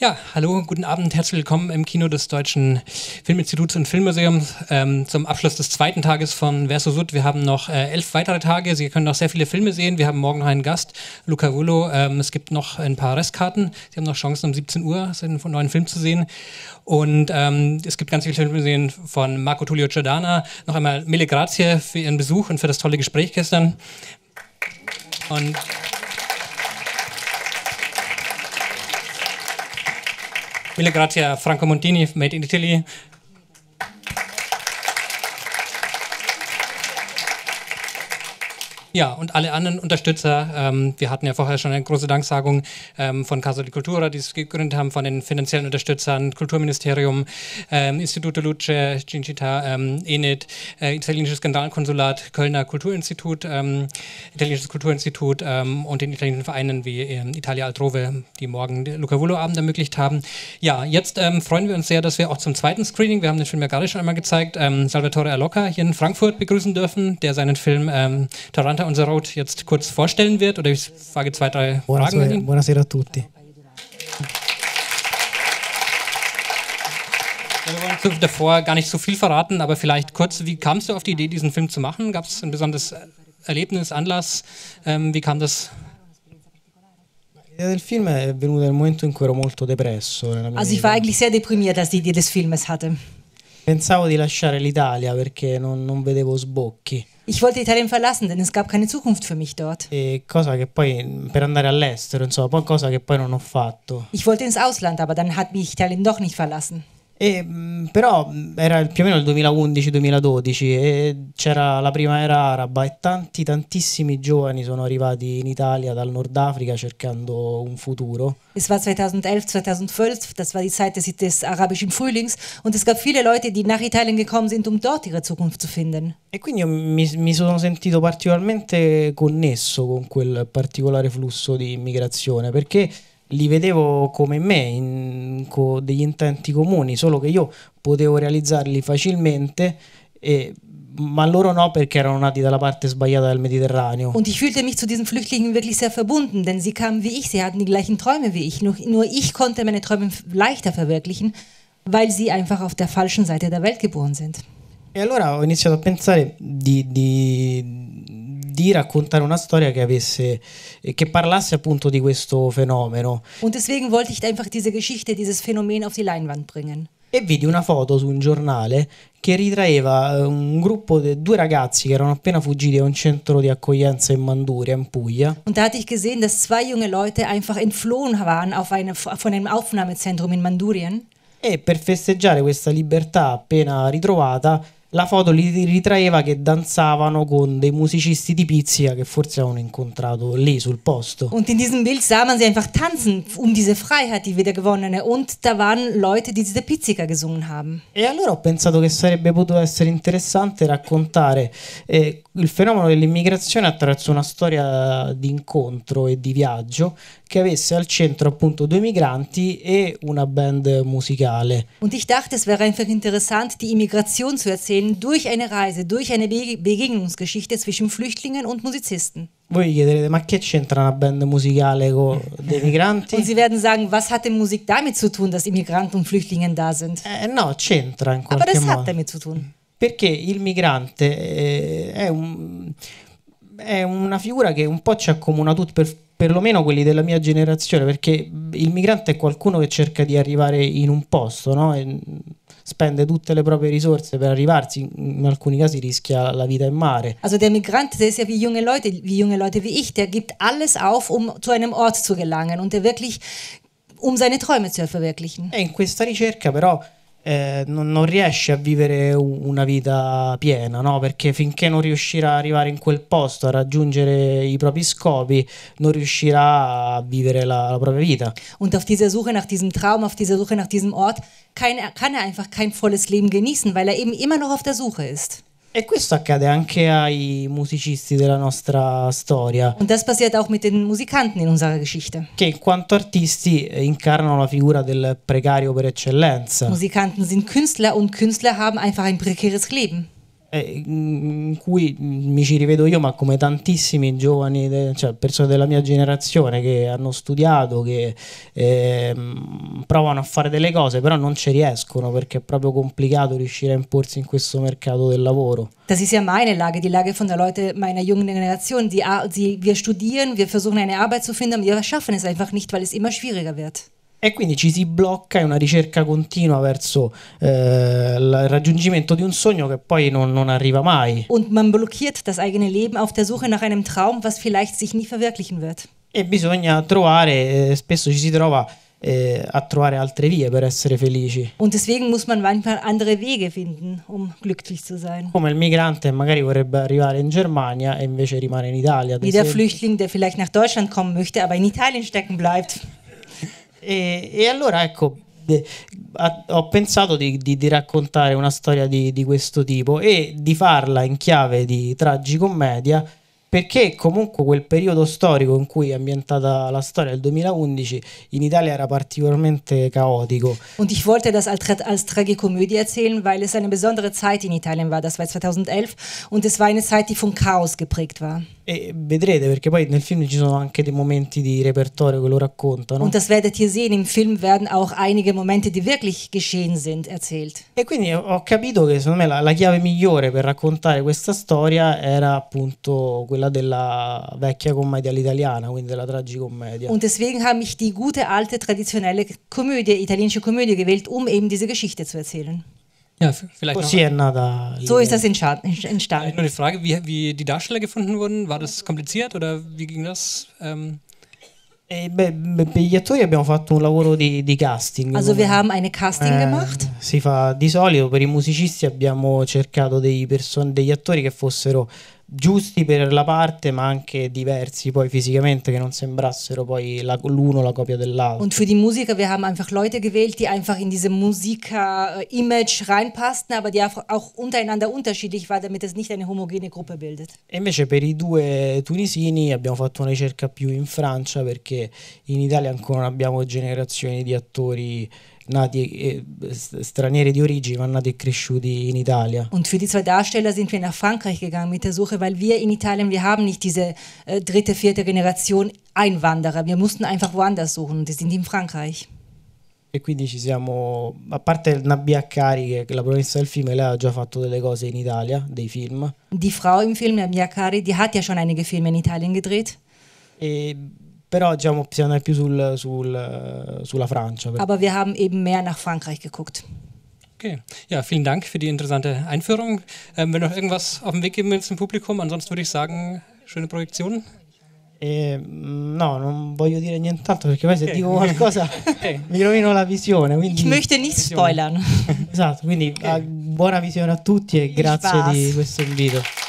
Ja, hallo, guten Abend, herzlich willkommen im Kino des Deutschen Filminstituts und Filmmuseums ähm, zum Abschluss des zweiten Tages von Verso Sud. Wir haben noch äh, elf weitere Tage. Sie können noch sehr viele Filme sehen. Wir haben morgen noch einen Gast, Luca Volo. Ähm, es gibt noch ein paar Restkarten. Sie haben noch Chancen, um 17 Uhr einen neuen Film zu sehen. Und ähm, es gibt ganz viele Filme sehen von Marco Tullio Giordana. Noch einmal mille grazie für Ihren Besuch und für das tolle Gespräch gestern. Und mille grazie a Franco Montini, Made in Italy, Ja, und alle anderen Unterstützer, ähm, wir hatten ja vorher schon eine große Danksagung ähm, von Casa di Cultura, die es gegründet haben, von den finanziellen Unterstützern, Kulturministerium, ähm, Instituto Luce, Cinecittà, ähm, Enid, äh, italienisches Generalkonsulat, Kölner Kulturinstitut, ähm, italienisches Kulturinstitut ähm, und den italienischen Vereinen wie ähm, Italia Altrove, die morgen den Luca volo abend ermöglicht haben. Ja, jetzt freuen wir uns sehr, dass wir auch zum zweiten Screening, wir haben den Film ja gerade schon einmal gezeigt, Salvatore Alocca hier in Frankfurt begrüßen dürfen, der seinen Film Taranta unser Road jetzt kurz vorstellen wird oder ich frage zwei, drei Fragen an ihn. Buonasera a tutti. Wir wollen davor gar nicht so viel verraten, aber vielleicht kurz, wie kamst du auf die Idee, diesen Film zu machen? Gab es ein besonderes Erlebnis, Anlass? Ähm, wie kam das? Also ich war eigentlich sehr deprimiert, als ich die Idee des Filmes hatte. Pensavo di lasciare l'Italia perché non, non vedevo sbocchi. Ich wollte Italien verlassen, denn es gab keine Zukunft für mich dort. E cosa che poi per andare all'estero, insomma, cosa che poi non ho fatto. Ich wollte ins Ausland, aber dann hat mich Italien doch nicht verlassen. E, mm, però mm, era più o meno il 2011-2012 e c'era la prima era araba e tanti tantissimi giovani sono arrivati in Italia dal Nord Africa cercando un futuro. Es war 2011, 2012, das war die Zeit des, des arabischen Frühlings und es gab viele Leute, die nach Italien gekommen sind, um dort ihre Zukunft zu finden. E quindi mi, mi sono sentito particolarmente connesso con quel particolare flusso di immigrazione perché li vedevo come me, in, con degli intenti comuni, solo che io potevo realizzarli facilmente e ma loro no perché erano nati dalla parte sbagliata del Mediterraneo. Und ich fühlte mich zu diesen Flüchtlingen wirklich sehr verbunden, denn sie kamen wie ich, sie hatten die gleichen Träume wie ich, nur, nur ich konnte meine Träume leichter verwirklichen, weil sie einfach auf der falschen Seite der Welt geboren sind. E allora ho iniziato a pensare di, di di raccontare una storia che avesse eh, che parlasse appunto di questo fenomeno. Und deswegen wollte ich einfach diese Geschichte, dieses Phänomen auf die Leinwand bringen. E vidi una foto su un giornale che ritraeva eh, un gruppo di due ragazzi che erano appena fuggiti da un centro di accoglienza in Manduria, in Puglia. Und da hatte ich gesehen, dass zwei junge Leute einfach entflohen waren auf eine, von einem Aufnahmezentrum in Mandurien. E per festeggiare questa libertà appena ritrovata, la foto li ritraeva che danzavano con dei musicisti di Pizia che forse avevano incontrato lì sul posto. Und in diesem Bild sah man sie einfach tanzen um diese Freiheit, die wieder gewonnene und da waren Leute, die diese Pizzica gesungen haben. E allora ho pensato che sarebbe potuto essere interessante raccontare eh, il fenomeno dell'immigrazione attraverso una storia di incontro e di viaggio che avesse al centro appunto due migranti e una band musicale. Und ich dachte, es wäre einfach interessant, die Immigration zu erzählen entstehen durch eine Reise, durch eine Be Begegnungsgeschichte zwischen Flüchtlingen und Musizisten. Voi chiederete, ma che c'entra una band musicale con dei migranti? Und sie werden sagen, was hat denn Musik damit zu tun, dass Immigranten und Flüchtlinge da sind? Eh, no, c'entra in qualche Aber das modo. hat damit zu tun. Perché il migrante eh, è, un, è una figura che un po' ci accomuna tutti, per, perlomeno quelli della mia generazione, perché il migrante è qualcuno che cerca di arrivare in un posto, no? E, spende tutte le proprie risorse per arrivarsi, in alcuni casi rischia la vita in mare. Also der Migrant, der ist ja wie junge Leute, wie junge Leute wie ich, der gibt alles auf, um zu einem Ort zu gelangen und der wirklich um seine Träume zu verwirklichen. E in questa ricerca però eh, non, non, riesce a vivere una vita piena, no? perché finché non riuscirà ad arrivare in quel posto, a raggiungere i propri scopi, non riuscirà a vivere la, la propria vita. Und auf dieser Suche nach diesem Traum, auf dieser Suche nach diesem Ort, kein, kann er einfach kein volles Leben genießen, weil er eben immer noch auf der Suche ist. E questo accade anche ai musicisti della nostra storia. Und das passiert auch mit den Musikanten in unserer Geschichte. Che in quanto artisti eh, incarnano la figura del precario per eccellenza. Musikanten sind Künstler und Künstler haben einfach ein prekäres Leben. Eh, in cui mi ci rivedo io, ma come tantissimi giovani, cioè persone della mia generazione che hanno studiato, che eh, provano a fare delle cose, però non ci riescono perché è proprio complicato riuscire a imporsi in questo mercato del lavoro. Das ist ja meine Lage, die Lage von der Leute meiner jungen Generation. Die, die, wir studieren, wir versuchen eine Arbeit zu finden, aber wir schaffen es einfach nicht, weil es immer schwieriger wird. e quindi ci si blocca in una ricerca continua verso eh, il raggiungimento di un sogno che poi non, non, arriva mai. Und man blockiert das eigene Leben auf der Suche nach einem Traum, was vielleicht sich nie verwirklichen wird. E bisogna trovare, eh, spesso ci si trova eh, a trovare altre vie per essere felici. Und deswegen muss man manchmal andere Wege finden, um glücklich zu sein. Come il migrante magari vorrebbe arrivare in Germania e invece rimane in Italia. Wie der Flüchtling, der vielleicht nach Deutschland kommen möchte, aber in Italien stecken bleibt. E, e allora ecco, ho pensato di, di, di, raccontare una storia di, di, questo tipo e di farla in chiave di tragicommedia perché comunque quel periodo storico in cui è ambientata la storia del 2011 in Italia era particolarmente caotico. Und ich wollte das als, als Tragikomödie erzählen, weil es eine besondere Zeit in Italien war. Das war 2011 und es war eine Zeit, die von Chaos geprägt war. E vedrete perché poi nel film ci sono anche dei momenti di repertorio che lo raccontano. Und das werdet ihr sehen, im Film werden auch einige Momente, die wirklich geschehen sind, erzählt. E quindi ho capito che secondo me la, la chiave migliore per raccontare questa storia era appunto quella della vecchia commedia all'italiana, quindi della tragicommedia. Und deswegen habe ich die gute alte traditionelle Komödie, italienische Komödie gewählt, um eben diese Geschichte zu erzählen. Ja, vielleicht. Siena so ist das entstanden. Nur die Frage, wie, wie die Darsteller gefunden wurden, war das kompliziert oder wie ging das? Ähm eh, gli attori abbiamo fatto un lavoro di, di casting. Also, wir eh, haben eine Casting eh, gemacht. Si fa di solito per i musicisti abbiamo cercato degli, person- degli attori che fossero giusti per la parte, ma anche diversi poi fisicamente, che non sembrassero poi la, l'uno la copia dell'altro. Und für die Musiker, wir haben einfach Leute gewählt, die einfach in diese Musiker-Image reinpassten, aber die auch untereinander unterschiedlich war, damit es nicht eine homogene Gruppe bildet. E invece per i due tunisini abbiamo fatto una ricerca più in Francia, perché in Italia ancora non abbiamo generazioni di attori nati eh, stranieri di origine, ma nati e cresciuti in Italia. Und für die zwei Darsteller sind wir nach Frankreich gegangen mit der Suche, weil wir in Italien, wir haben nicht diese äh, dritte, vierte Generation Einwanderer. Wir mussten einfach woanders suchen und sind in Frankreich. E quindi ci siamo, a parte Nabia Cari, che la protagonista del film, lei ha già fatto delle cose in Italia, dei film. Die Frau im Film, Nabia Cari, die hat ja schon einige Filme in Italien gedreht. E Però diciamo, siamo più sul, sul, sulla Francia. Aber wir haben eben mehr nach Frankreich geguckt. Okay. Ja, vielen Dank für die interessante Einführung. Ähm, wenn du noch irgendwas auf den Weg geben willst im Publikum, ansonsten würde ich sagen, schöne Projektion. Eh, no, non voglio dire nient'altro perché poi se okay. dico qualcosa okay. mi rovino la visione. Quindi... Ich möchte nicht spoilern. Esatto, quindi okay. Ah, buona visione a tutti e grazie di questo invito.